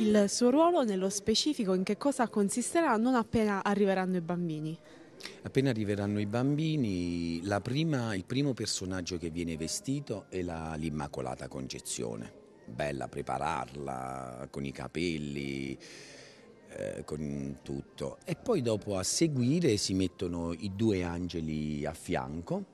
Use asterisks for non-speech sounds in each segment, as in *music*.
il suo ruolo nello specifico, in che cosa consisterà non appena arriveranno i bambini? Appena arriveranno i bambini, prima, il primo personaggio che viene vestito è l'Immacolata Concezione. Bella prepararla con i capelli, eh, con tutto. E poi dopo a seguire si mettono i due angeli a fianco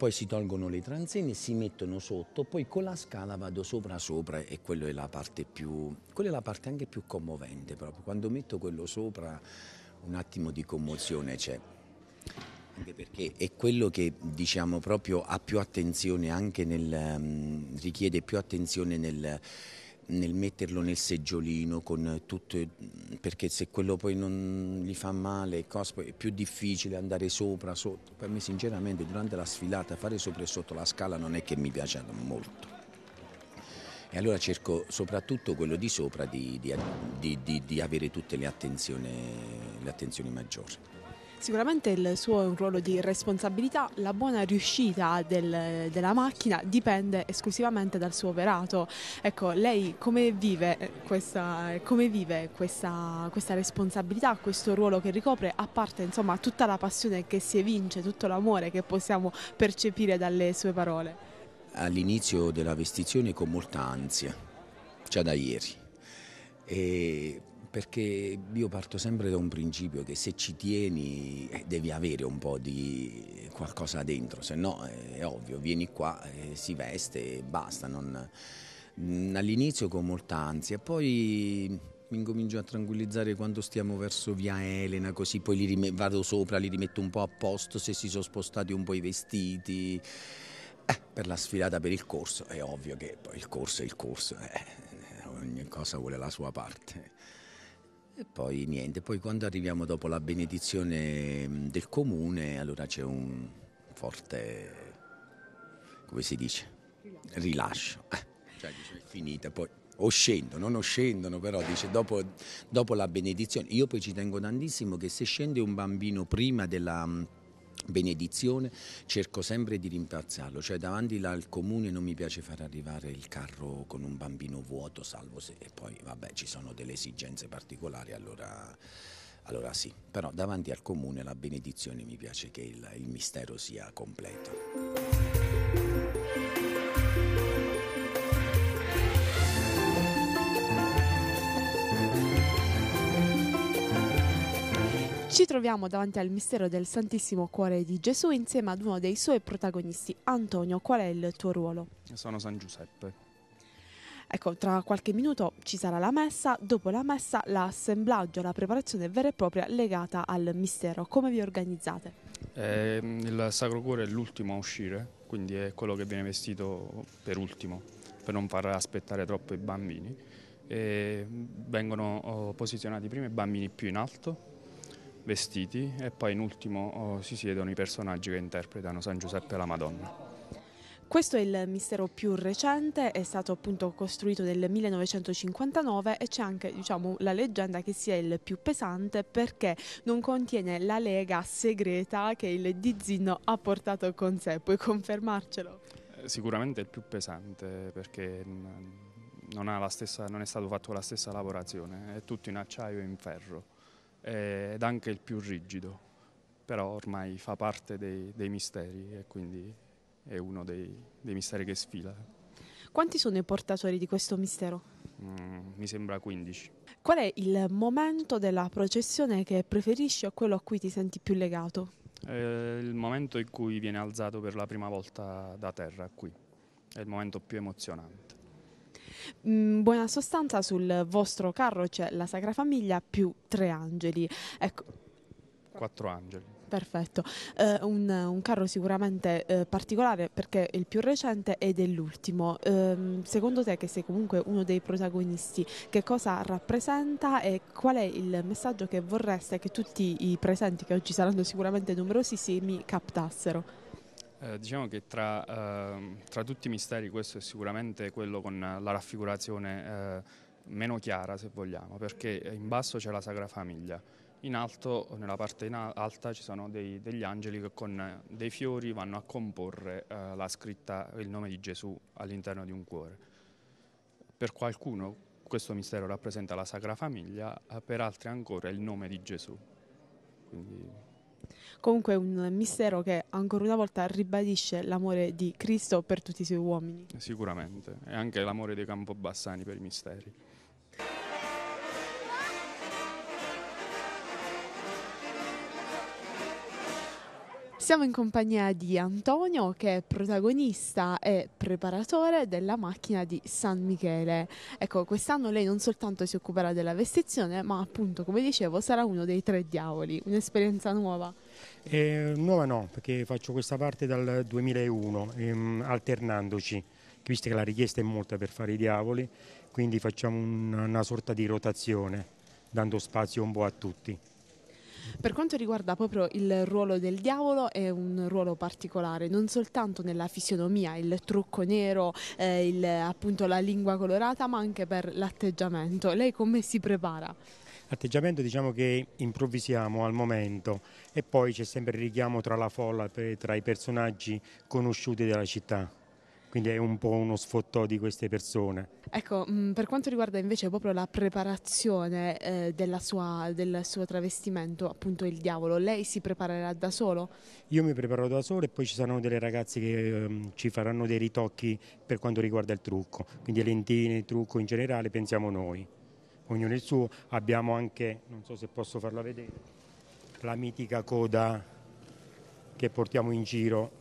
poi si tolgono le transenne, si mettono sotto, poi con la scala vado sopra sopra e quella è la parte più, quella è la parte anche più commovente proprio, quando metto quello sopra un attimo di commozione c'è, anche perché è quello che diciamo proprio ha più attenzione anche nel, mm, richiede più attenzione nel nel metterlo nel seggiolino tutto, perché se quello poi non gli fa male è più difficile andare sopra, sotto. Per me sinceramente durante la sfilata fare sopra e sotto la scala non è che mi piace molto. E allora cerco soprattutto quello di sopra di, di, di, di avere tutte le attenzioni, le attenzioni maggiori. Sicuramente il suo è un ruolo di responsabilità, la buona riuscita del, della macchina dipende esclusivamente dal suo operato. Ecco, lei come vive eh, questa, come vive questa, questa responsabilità, questo ruolo che ricopre, a parte insomma tutta la passione che si evince, tutto l'amore che possiamo percepire dalle sue parole? All'inizio della vestizione con molta ansia, già da ieri. E perché io parto sempre da un principio che se ci tieni eh, devi avere un po' di qualcosa dentro, se no eh, è ovvio, vieni qua, eh, si veste e basta. Non... Mm, all'inizio con molta ansia, poi mi incomincio a tranquillizzare quando stiamo verso via Elena, così poi rime- vado sopra, li rimetto un po' a posto se si sono spostati un po' i vestiti. Eh, per la sfilata per il corso è ovvio che poi il corso è il corso, eh, ogni cosa vuole la sua parte. E poi niente, poi quando arriviamo dopo la benedizione mm, del comune, allora c'è un forte, come si dice, rilascio. *laughs* Cioè dice è finita, poi o scendono, non scendono, però dice dopo, dopo la benedizione. Io poi ci tengo tantissimo che se scende un bambino prima della mm, benedizione cerco sempre di rimpiazzarlo, cioè davanti al comune non mi piace far arrivare il carro con un bambino vuoto, salvo se e poi vabbè ci sono delle esigenze particolari, allora, allora sì, però davanti al comune la benedizione mi piace che il, il mistero sia completo. Ci troviamo davanti al mistero del Santissimo Cuore di Gesù insieme ad uno dei suoi protagonisti. Antonio, qual è il tuo ruolo? Sono San Giuseppe. Ecco, tra qualche minuto ci sarà la messa, dopo la messa l'assemblaggio, la preparazione vera e propria legata al mistero. Come vi organizzate? Eh, il Sacro Cuore è l'ultimo a uscire, quindi è quello che viene vestito per ultimo, per non far aspettare troppo i bambini. E vengono oh, posizionati prima i bambini più in alto, vestiti e poi in ultimo oh, si siedono i personaggi che interpretano San Giuseppe e la Madonna. Questo è il mistero più recente, è stato appunto costruito nel 1959 e c'è anche diciamo, la leggenda che sia il più pesante perché non contiene la lega segreta che il Dizzino ha portato con sé. Puoi confermarcelo? Eh, sicuramente è il più pesante perché mm, non, stessa, non è stato fatto con la stessa lavorazione, è tutto in acciaio e in ferro. Eh, ed anche il più rigido, però ormai fa parte dei, dei misteri e quindi è uno dei, dei, misteri che sfila. Quanti sono i portatori di questo mistero? Mm, mi sembra 15. Qual è il momento della processione che preferisci o quello a cui ti senti più legato? È il momento in cui viene alzato per la prima volta da terra qui, è il momento più emozionante in mm, buona sostanza sul vostro carro c'è la Sacra Famiglia più tre angeli. Ecco. Quattro angeli. Perfetto, eh, un, un, carro sicuramente eh, particolare perché è il più recente ed è l'ultimo. Eh, secondo te, che sei comunque uno dei protagonisti, che cosa rappresenta e qual è il messaggio che vorreste che tutti i presenti, che oggi saranno sicuramente numerosissimi, captassero? Eh, diciamo che tra, eh, tra, tutti i misteri questo è sicuramente quello con la raffigurazione eh, meno chiara se vogliamo, perché in basso c'è la Sagra Famiglia, in alto, nella parte alta ci sono dei, degli angeli che con dei fiori vanno a comporre eh, la scritta, il nome di Gesù all'interno di un cuore. Per qualcuno questo mistero rappresenta la Sacra Famiglia, eh, per altri ancora il nome di Gesù. Quindi... Comunque è un mistero che ancora una volta ribadisce l'amore di Cristo per tutti i suoi uomini. Sicuramente, e anche l'amore dei Campobassani per i misteri. Siamo in compagnia di Antonio che è protagonista e preparatore della macchina di San Michele. Ecco, quest'anno lei non soltanto si occuperà della vestizione, ma appunto, come dicevo, sarà uno dei tre diavoli, un'esperienza nuova. Eh, nuova no, perché faccio questa parte dal 2001, ehm, alternandoci, visto che la richiesta è molta per fare i diavoli, quindi facciamo una, una sorta di rotazione, dando spazio un po' a tutti. Per quanto riguarda proprio il ruolo del diavolo è un ruolo particolare, non soltanto nella fisionomia, il trucco nero, eh, il, appunto la lingua colorata, ma anche per l'atteggiamento. Lei come si prepara? Atteggiamento diciamo che improvvisiamo al momento e poi c'è sempre il richiamo tra la folla, tra i personaggi conosciuti della città quindi è un po' uno sfottò di queste persone. Ecco, mm, per quanto riguarda invece proprio la preparazione eh, sua, del suo travestimento, appunto il diavolo, lei si preparerà da solo? Io mi preparo da solo e poi ci saranno delle ragazze che eh, ci faranno dei ritocchi per quanto riguarda il trucco, quindi lentine, il trucco in generale pensiamo noi, ognuno il suo, abbiamo anche, non so se posso farla vedere, la mitica coda che portiamo in giro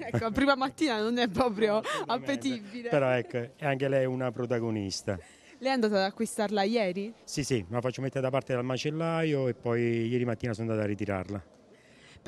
Ecco, la prima mattina non è proprio appetibile. Però ecco, anche lei è una protagonista. Lei è andata ad acquistarla ieri? Sì, sì, me la faccio mettere da parte dal macellaio e poi ieri mattina sono andata a ritirarla.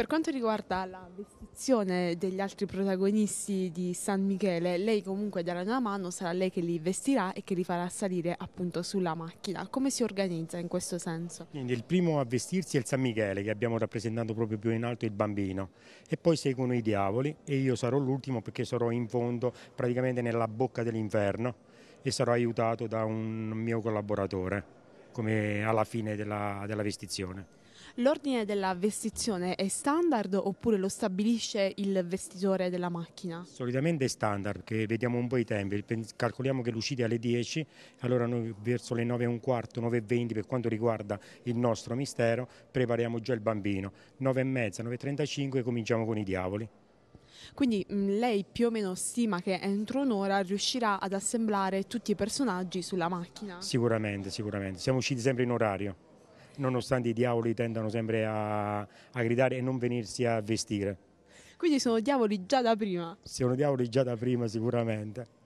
Per quanto riguarda la vestizione degli altri protagonisti di San Michele, lei comunque darà una mano, sarà lei che li vestirà e che li farà salire appunto sulla macchina. Come si organizza in questo senso? Quindi il primo a vestirsi è il San Michele, che abbiamo rappresentato proprio più in alto il bambino, e poi seguono i diavoli e io sarò l'ultimo perché sarò in fondo, praticamente nella bocca dell'inferno e sarò aiutato da un mio collaboratore come alla fine della, della vestizione. L'ordine della vestizione è standard oppure lo stabilisce il vestitore della macchina? Solitamente è standard, che vediamo un po' i tempi, calcoliamo che l'uscita è alle 10, allora noi verso le 9 e un quarto, 9 e 20 per quanto riguarda il nostro mistero, prepariamo già il bambino, 9 e mezza, 9 e 35 cominciamo con i diavoli. Quindi mm, lei più o meno stima che entro un'ora riuscirà ad assemblare tutti i personaggi sulla macchina? Sicuramente, sicuramente. Siamo usciti sempre in orario nonostante i diavoli tendano sempre a, a gridare e non venirsi a vestire. Quindi sono diavoli già da prima? Sono diavoli già da prima sicuramente.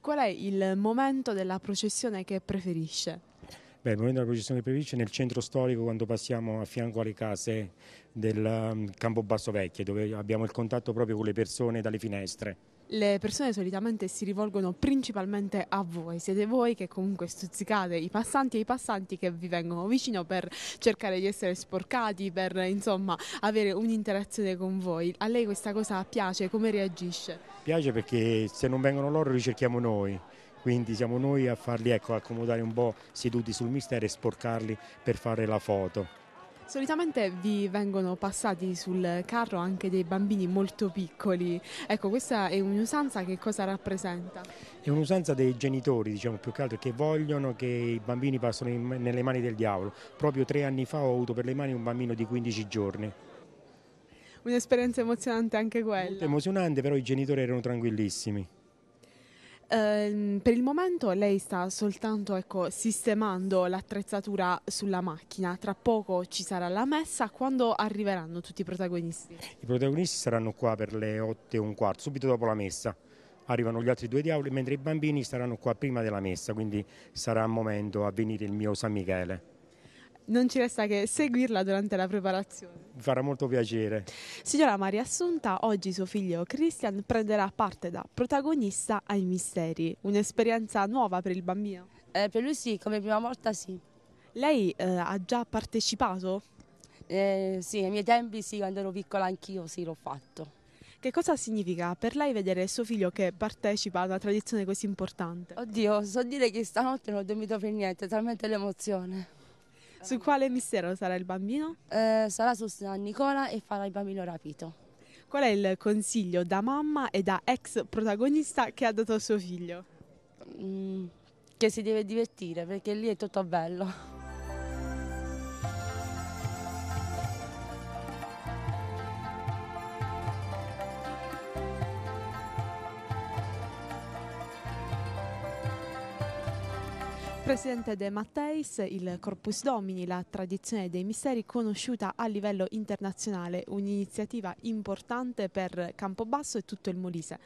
Qual è il momento della processione che preferisce? Beh, il momento della processione che preferisce è nel centro storico quando passiamo a fianco alle case del um, Campo Basso Vecchio, dove abbiamo il contatto proprio con le persone dalle finestre le persone solitamente si rivolgono principalmente a voi, siete voi che comunque stuzzicate i passanti e i passanti che vi vengono vicino per cercare di essere sporcati, per insomma avere un'interazione con voi. A lei questa cosa piace, come reagisce? Piace perché se non vengono loro ricerchiamo noi. Quindi siamo noi a farli ecco, accomodare un po' seduti sul mistero e sporcarli per fare la foto. Solitamente vi vengono passati sul carro anche dei bambini molto piccoli. Ecco, questa è un'usanza che cosa rappresenta? È un'usanza dei genitori, diciamo più che altro, che vogliono che i bambini passino in, nelle mani del diavolo. Proprio tre anni fa ho avuto per le mani un bambino di 15 giorni. Un'esperienza emozionante anche quella. Molto emozionante, però i genitori erano tranquillissimi. Ehm, per il momento lei sta soltanto ecco, sistemando l'attrezzatura sulla macchina, tra poco ci sarà la messa, quando arriveranno tutti i protagonisti? I protagonisti saranno qua per le 8 e un quarto, subito dopo la messa. Arrivano gli altri due diavoli, mentre i bambini saranno qua prima della messa, quindi sarà un momento a venire il mio San Michele non ci resta che seguirla durante la preparazione. Mi farà molto piacere. Signora Maria Assunta, oggi suo figlio Christian prenderà parte da protagonista ai misteri. Un'esperienza nuova per il bambino? Eh, per lui sì, come prima volta sì. Lei eh, ha già partecipato? Eh, sì, ai miei tempi sì, quando ero piccola anch'io sì, l'ho fatto. Che cosa significa per lei vedere suo figlio che partecipa a una tradizione così importante? Oddio, so dire che stanotte non ho dormito per niente, talmente l'emozione. Su quale mistero sarà il bambino? Eh, sarà su San Nicola e farà il bambino rapito. Qual è il consiglio da mamma e da ex protagonista che ha dato a suo figlio? Mm, che si deve divertire perché lì è tutto bello. Presidente De Matteis, il Corpus Domini, la tradizione dei misteri conosciuta a livello internazionale, un'iniziativa importante per Campobasso e tutto il Molise.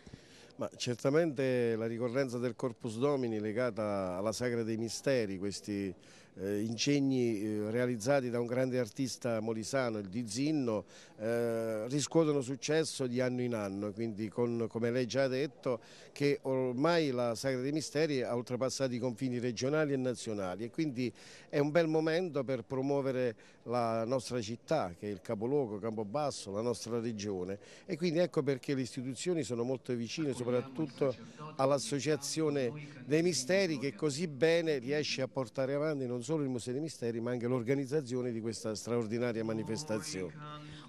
Ma certamente la ricorrenza del Corpus Domini legata alla Sagra dei Misteri, questi eh, ingegni eh, realizzati da un grande artista molisano, il Di Zinno, eh, riscuotono successo di anno in anno, quindi con, come lei già ha detto che ormai la Sagra dei Misteri ha oltrepassato i confini regionali e nazionali e quindi è un bel momento per promuovere la nostra città che è il capoluogo, Campobasso, la nostra regione e quindi ecco perché le istituzioni sono molto vicine soprattutto all'associazione dei misteri che così bene riesce a portare avanti non non solo il Museo dei Misteri ma anche l'organizzazione di questa straordinaria manifestazione.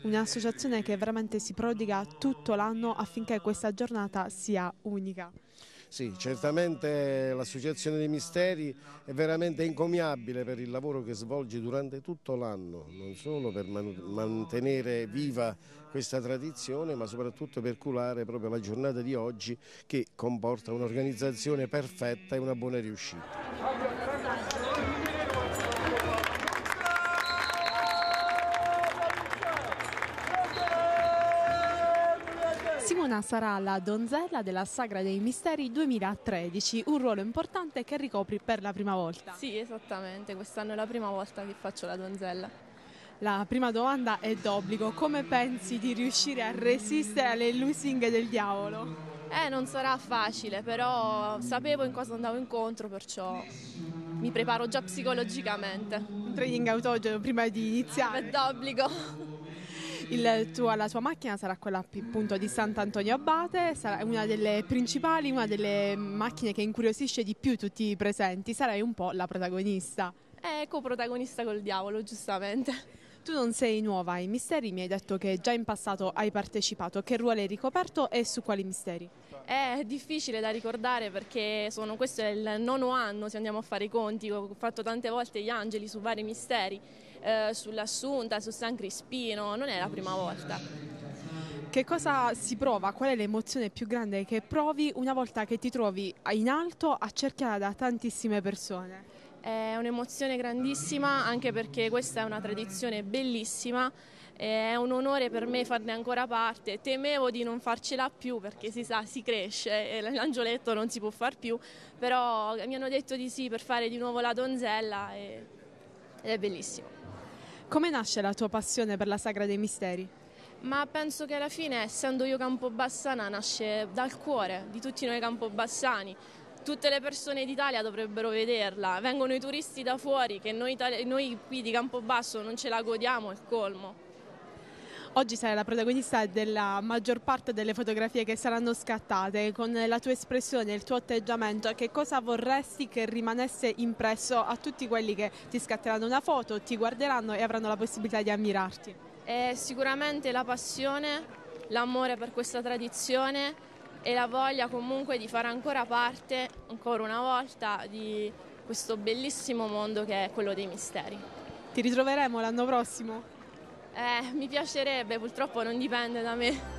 Un'associazione che veramente si prodiga tutto l'anno affinché questa giornata sia unica. Sì, certamente l'Associazione dei Misteri è veramente incomiabile per il lavoro che svolge durante tutto l'anno, non solo per man mantenere viva questa tradizione, ma soprattutto per curare proprio la giornata di oggi che comporta un'organizzazione perfetta e una buona riuscita. Simona sarà la donzella della Sagra dei Misteri 2013, un ruolo importante che ricopri per la prima volta. Sì, esattamente, quest'anno è la prima volta che faccio la donzella. La prima domanda è d'obbligo, come pensi di riuscire a resistere alle lusinghe del diavolo? Eh, non sarà facile, però sapevo in cosa andavo incontro, perciò mi preparo già psicologicamente. Un training autogeno prima di iniziare? È d'obbligo. Il tuo, la tua macchina sarà quella appunto di Sant'Antonio Abate, sarà una delle principali, una delle macchine che incuriosisce di più tutti i presenti, sarai un po' la protagonista. Ecco, eh, protagonista col diavolo, giustamente. Tu non sei nuova ai misteri, mi hai detto che già in passato hai partecipato. Che ruolo hai ricoperto e su quali misteri? È difficile da ricordare perché sono, questo è il nono anno, se andiamo a fare i conti, ho fatto tante volte gli angeli su vari misteri eh, sull'Assunta, su San Crispino, non è la prima volta. Che cosa si prova? Qual è l'emozione più grande che provi una volta che ti trovi in alto accerchiata da tantissime persone? È un'emozione grandissima anche perché questa è una tradizione bellissima, è un onore per me farne ancora parte, temevo di non farcela più perché si sa si cresce e l'angioletto non si può far più, però mi hanno detto di sì per fare di nuovo la donzella e, ed è bellissimo. Come nasce la tua passione per la Sagra dei Misteri? Ma penso che alla fine, essendo io campobassana, nasce dal cuore di tutti noi campobassani. Tutte le persone d'Italia dovrebbero vederla. Vengono i turisti da fuori che noi, noi qui di Campobasso non ce la godiamo, è colmo. Oggi sarai la protagonista della maggior parte delle fotografie che saranno scattate. Con la tua espressione, il tuo atteggiamento, che cosa vorresti che rimanesse impresso a tutti quelli che ti scatteranno una foto, ti guarderanno e avranno la possibilità di ammirarti? Eh, sicuramente la passione, l'amore per questa tradizione e la voglia comunque di fare ancora parte, ancora una volta, di questo bellissimo mondo che è quello dei misteri. Ti ritroveremo l'anno prossimo? Eh, mi piacerebbe, purtroppo non dipende da me.